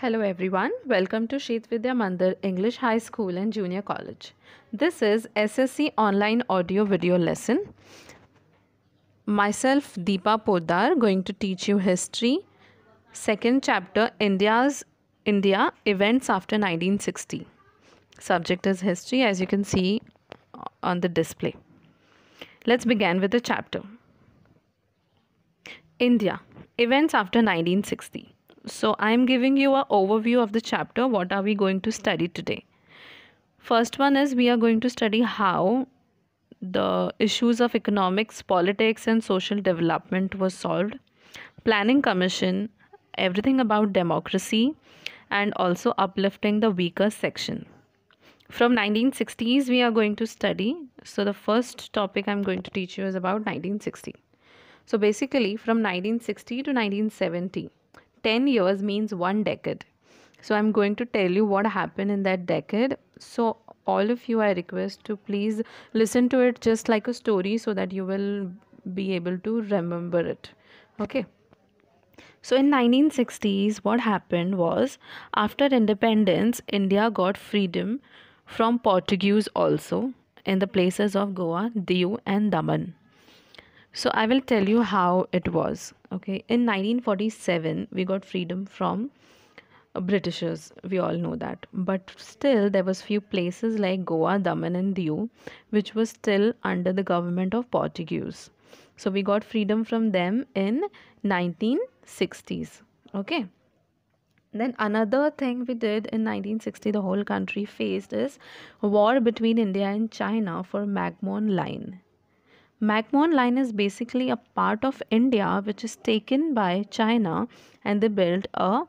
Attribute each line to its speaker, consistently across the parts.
Speaker 1: Hello everyone, welcome to Sheet Vidya Mandir English High School and Junior College. This is SSC online audio video lesson. Myself Deepa Podar going to teach you history, second chapter India's India events after 1960. Subject is history as you can see on the display. Let's begin with the chapter. India events after 1960. So I am giving you an overview of the chapter. What are we going to study today? First one is we are going to study how the issues of economics, politics and social development was solved. Planning Commission, everything about democracy and also uplifting the weaker section from 1960s we are going to study so the first topic i'm going to teach you is about 1960 so basically from 1960 to 1970 10 years means one decade. So I'm going to tell you what happened in that decade. So all of you, I request to please listen to it just like a story so that you will be able to remember it. Okay. So in 1960s what happened was after independence India got freedom from Portuguese also in the places of Goa, Diu and Daman so i will tell you how it was okay in 1947 we got freedom from britishers we all know that but still there was few places like goa daman and diu which was still under the government of portuguese so we got freedom from them in 1960s okay then another thing we did in 1960 the whole country faced is war between india and china for magmon line Macmahon line is basically a part of India which is taken by China and they built a,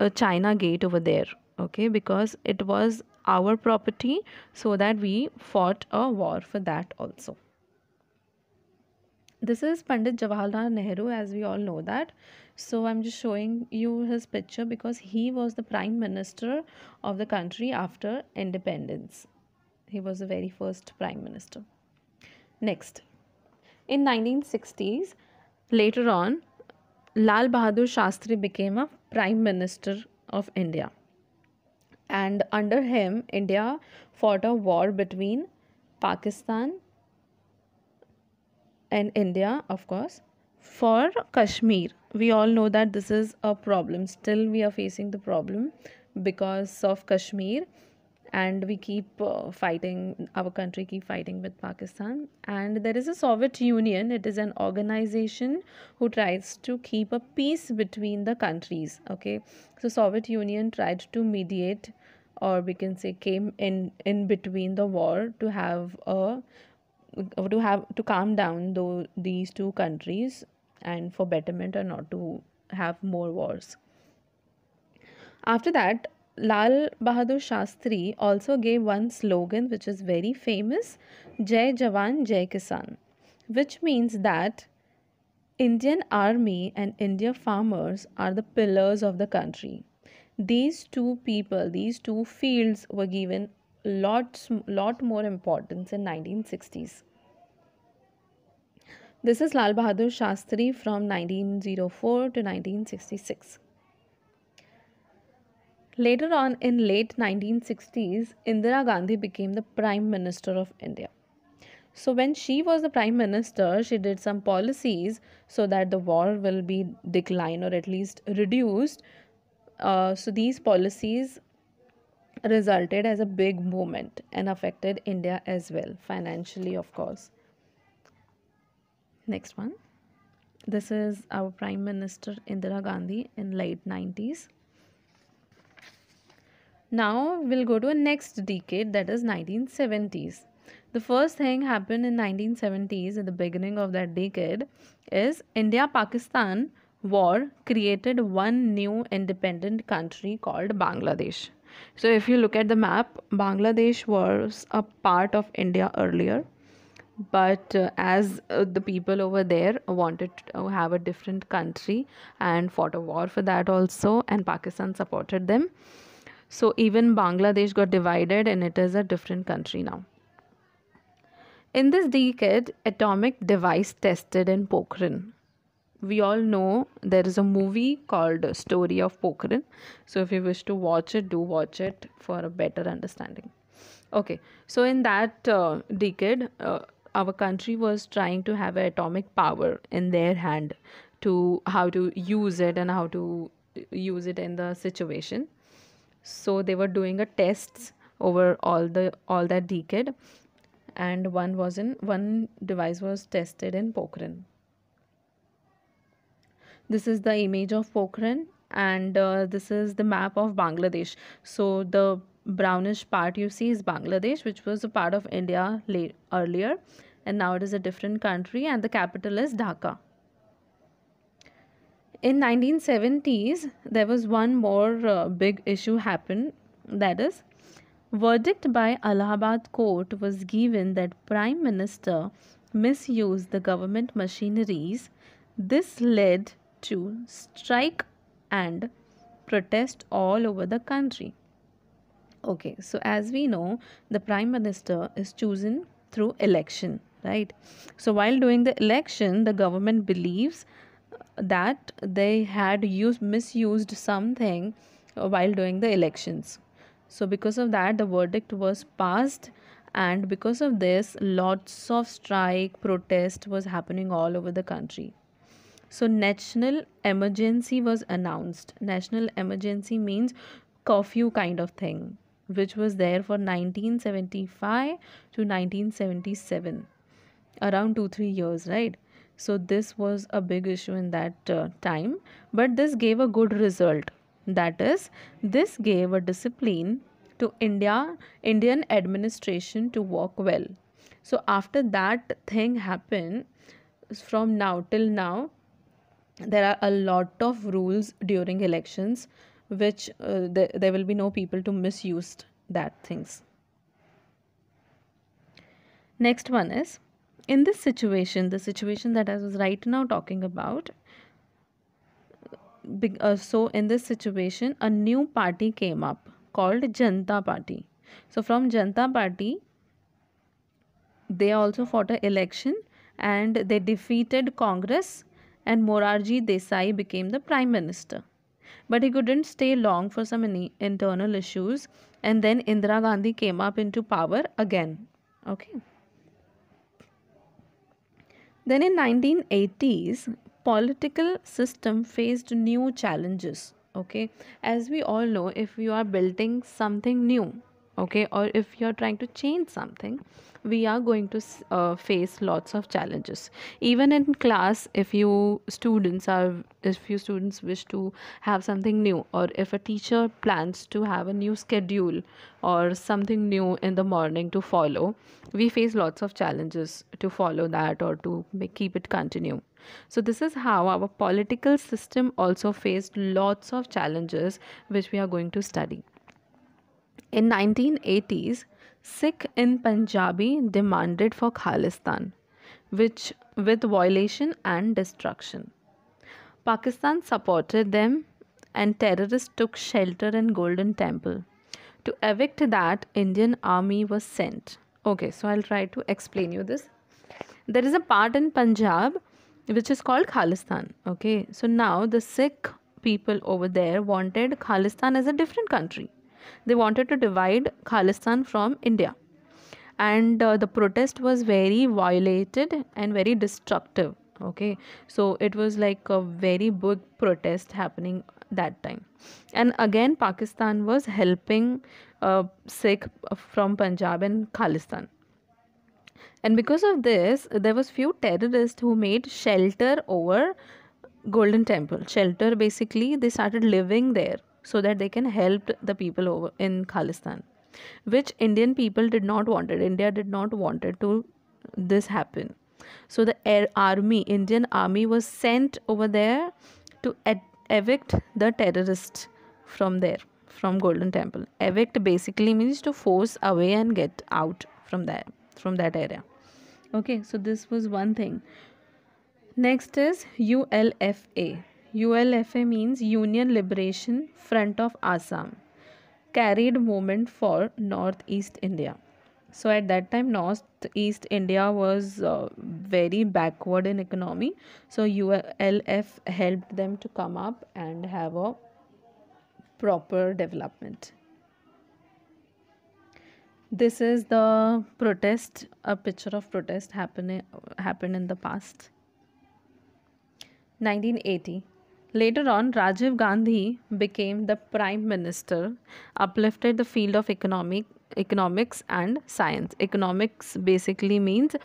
Speaker 1: a China gate over there okay because it was our property so that we fought a war for that also this is pandit jawaharlal nehru as we all know that so i'm just showing you his picture because he was the prime minister of the country after independence he was the very first prime minister Next, in 1960s, later on, Lal Bahadur Shastri became a Prime Minister of India. And under him, India fought a war between Pakistan and India, of course, for Kashmir. We all know that this is a problem. Still, we are facing the problem because of Kashmir and we keep uh, fighting our country keep fighting with pakistan and there is a soviet union it is an organization who tries to keep a peace between the countries okay so soviet union tried to mediate or we can say came in in between the war to have a uh, to have to calm down though these two countries and for betterment or not to have more wars after that Lal Bahadur Shastri also gave one slogan which is very famous Jai Jawan, Jai Kisan, which means that Indian army and India farmers are the pillars of the country. These two people, these two fields were given lots lot more importance in 1960s. This is Lal Bahadur Shastri from 1904 to 1966. Later on in late 1960s, Indira Gandhi became the Prime Minister of India. So when she was the Prime Minister, she did some policies so that the war will be declined or at least reduced. Uh, so these policies resulted as a big movement and affected India as well, financially of course. Next one. This is our Prime Minister Indira Gandhi in late 90s. Now we'll go to a next decade that is 1970s. The first thing happened in 1970s at the beginning of that decade is India Pakistan war created one new independent country called Bangladesh. So if you look at the map, Bangladesh was a part of India earlier but uh, as uh, the people over there wanted to uh, have a different country and fought a war for that also and pakistan supported them so even Bangladesh got divided and it is a different country now. In this decade, atomic device tested in Pokhran. We all know there is a movie called Story of Pokhran. So if you wish to watch it, do watch it for a better understanding. Okay, so in that uh, decade, uh, our country was trying to have atomic power in their hand to how to use it and how to uh, use it in the situation so they were doing a tests over all the all that decade and one was in one device was tested in Pokhran. This is the image of Pokhran and uh, this is the map of Bangladesh. So the brownish part you see is Bangladesh which was a part of India late, earlier and now it is a different country and the capital is Dhaka in 1970s there was one more uh, big issue happened that is verdict by allahabad court was given that prime minister misused the government machineries this led to strike and protest all over the country okay so as we know the prime minister is chosen through election right so while doing the election the government believes that they had used misused something while doing the elections so because of that the verdict was passed and because of this lots of strike protest was happening all over the country so national emergency was announced national emergency means curfew kind of thing which was there for 1975 to 1977 around 2 3 years right so this was a big issue in that uh, time but this gave a good result that is this gave a discipline to india indian administration to work well so after that thing happened from now till now there are a lot of rules during elections which uh, there, there will be no people to misuse that things next one is in this situation the situation that i was right now talking about uh, so in this situation a new party came up called janta party so from janta party they also fought an election and they defeated congress and morarji desai became the prime minister but he couldn't stay long for some internal issues and then indira gandhi came up into power again okay then in 1980s, political system faced new challenges okay as we all know if you are building something new okay or if you're trying to change something we are going to uh, face lots of challenges even in class if you students are if you students wish to have something new or if a teacher plans to have a new schedule or something new in the morning to follow we face lots of challenges to follow that or to make, keep it continue so this is how our political system also faced lots of challenges which we are going to study in 1980s, Sikh in Punjabi demanded for Khalistan, which with violation and destruction. Pakistan supported them and terrorists took shelter in Golden Temple. To evict that, Indian army was sent. Okay, so I'll try to explain you this. There is a part in Punjab which is called Khalistan. Okay, so now the Sikh people over there wanted Khalistan as a different country they wanted to divide Khalistan from India. And uh, the protest was very violated and very destructive. Okay, so it was like a very big protest happening that time. And again, Pakistan was helping uh, Sikh from Punjab and Khalistan and because of this there was few terrorists who made shelter over golden temple shelter basically they started living there so that they can help the people over in Khalistan, which Indian people did not wanted. India did not wanted to this happen. So the air army, Indian army, was sent over there to evict the terrorists from there, from Golden Temple. Evict basically means to force away and get out from there, from that area. Okay, so this was one thing. Next is ULFA ULFA means Union Liberation Front of Assam. Carried movement for Northeast India. So at that time, Northeast India was uh, very backward in economy. So ULF helped them to come up and have a proper development. This is the protest, a picture of protest happening happened in the past. 1980 Later on, Rajiv Gandhi became the prime minister, uplifted the field of economic economics and science. Economics basically means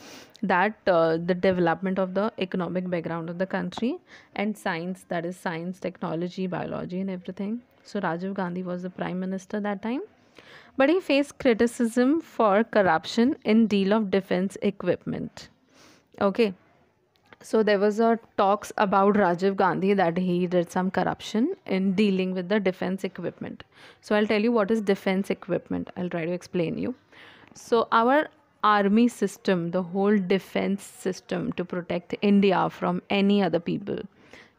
Speaker 1: that uh, the development of the economic background of the country and science that is science, technology, biology and everything. So Rajiv Gandhi was the prime minister that time. But he faced criticism for corruption in deal of defense equipment. Okay, so there was a talks about rajiv gandhi that he did some corruption in dealing with the defense equipment so i'll tell you what is defense equipment i'll try to explain you so our army system the whole defense system to protect india from any other people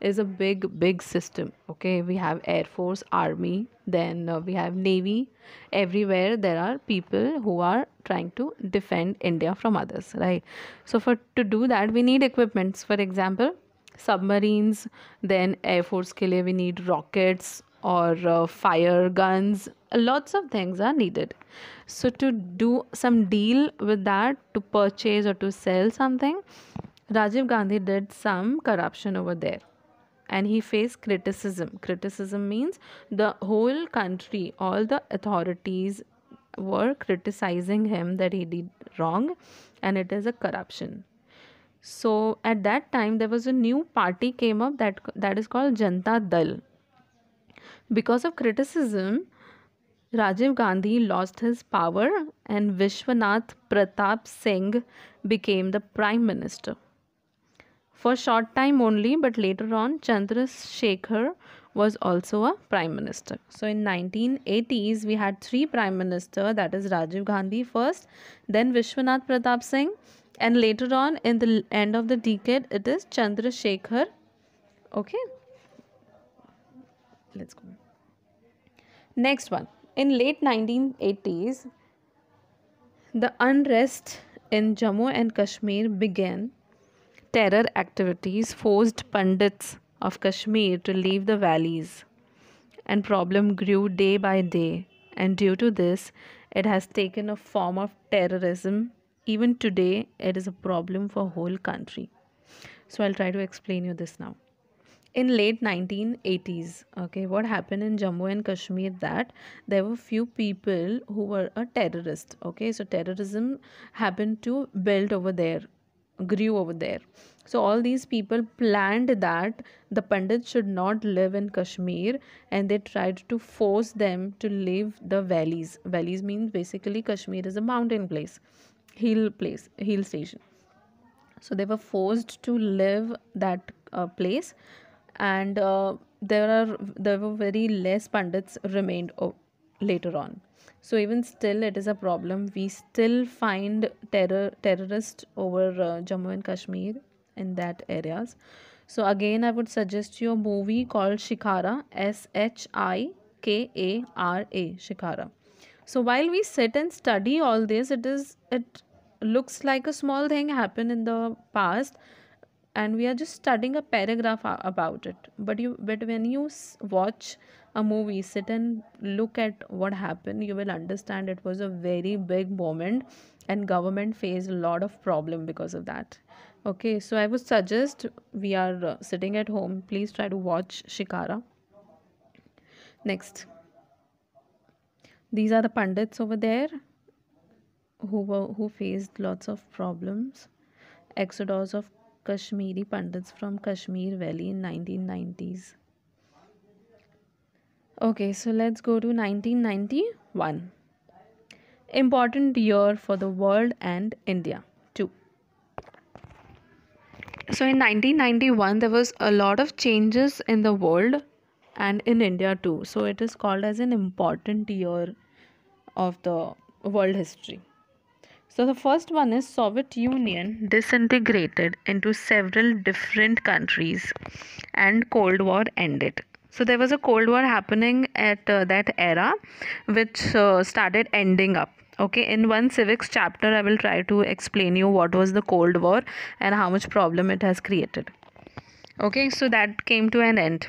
Speaker 1: is a big big system okay we have air force army then uh, we have navy everywhere there are people who are trying to defend india from others right so for to do that we need equipments for example submarines then air force ke liye we need rockets or uh, fire guns lots of things are needed so to do some deal with that to purchase or to sell something rajiv gandhi did some corruption over there and he faced criticism. Criticism means the whole country, all the authorities were criticizing him that he did wrong and it is a corruption. So at that time there was a new party came up that that is called Janta Dal. Because of criticism, Rajiv Gandhi lost his power and Vishwanath Pratap Singh became the prime minister. For short time only, but later on, Chandrasekhar was also a prime minister. So in 1980s, we had three prime minister. That is Rajiv Gandhi first, then Vishwanath Pratap Singh, and later on in the end of the decade, it is Chandrasekhar. Okay, let's go. Next one. In late 1980s, the unrest in Jammu and Kashmir began terror activities forced Pandits of Kashmir to leave the valleys and problem grew day by day and due to this it has taken a form of terrorism even today it is a problem for whole country so i'll try to explain you this now in late 1980s okay what happened in jammu and kashmir that there were few people who were a terrorist okay so terrorism happened to build over there grew over there. So all these people planned that the Pandits should not live in Kashmir and they tried to force them to leave the valleys. Valleys means basically Kashmir is a mountain place, hill place, hill station. So they were forced to leave that uh, place and uh, there are there were very less Pandits remained oh, later on. So even still, it is a problem. We still find terror terrorists over uh, Jammu and Kashmir in that areas. So again, I would suggest you a movie called Shikara. S H I K A R A. Shikara. So while we sit and study all this, it is it looks like a small thing happened in the past and we are just studying a paragraph about it but you but when you watch a movie sit and look at what happened you will understand it was a very big moment and government faced a lot of problem because of that okay so i would suggest we are uh, sitting at home please try to watch shikara next these are the pandits over there who were who faced lots of problems exodus of kashmiri pandits from kashmir valley in 1990s Okay, so let's go to 1991. Important year for the world and India too. So in 1991 there was a lot of changes in the world and in India too. So it is called as an important year of the world history. So the first one is Soviet Union disintegrated into several different countries and Cold War ended. So there was a Cold War happening at uh, that era, which uh, started ending up. Okay, in one civics chapter, I will try to explain you what was the Cold War and how much problem it has created. Okay, so that came to an end.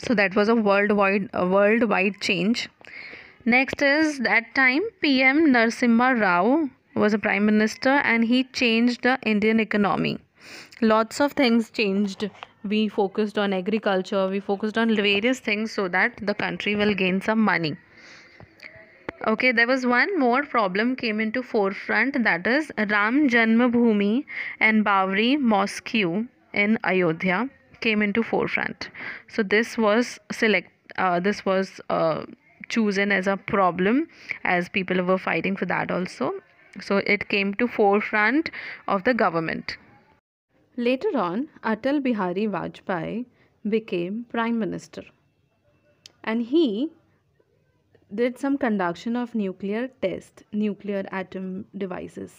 Speaker 1: So that was a worldwide a worldwide change. Next is that time PM Narsimha Rao was a prime minister and he changed the Indian economy. Lots of things changed we focused on agriculture we focused on various things so that the country will gain some money okay there was one more problem came into forefront that is ram janmabhoomi and bavri mosque in ayodhya came into forefront so this was select uh, this was uh, chosen as a problem as people were fighting for that also so it came to forefront of the government Later on, Atal Bihari Vajpayee became Prime Minister and he did some conduction of nuclear test, nuclear atom devices.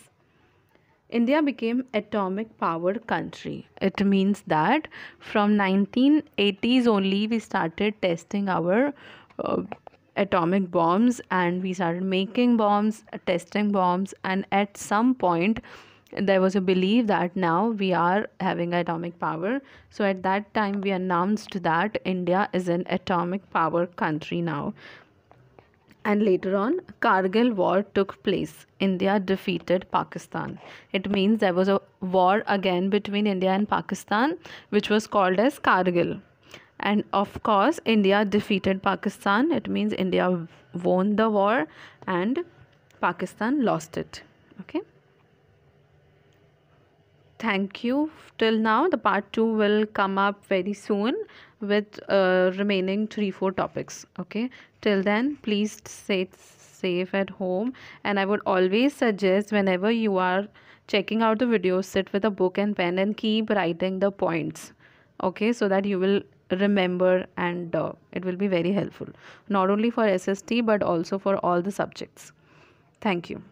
Speaker 1: India became atomic powered country. It means that from 1980s only we started testing our uh, atomic bombs and we started making bombs, testing bombs and at some point there was a belief that now we are having atomic power so at that time we announced that india is an atomic power country now and later on kargil war took place india defeated pakistan it means there was a war again between india and pakistan which was called as kargil and of course india defeated pakistan it means india won the war and pakistan lost it thank you till now the part 2 will come up very soon with uh, remaining 3 4 topics okay till then please stay safe at home and i would always suggest whenever you are checking out the videos sit with a book and pen and keep writing the points okay so that you will remember and uh, it will be very helpful, not only for sst but also for all the subjects thank you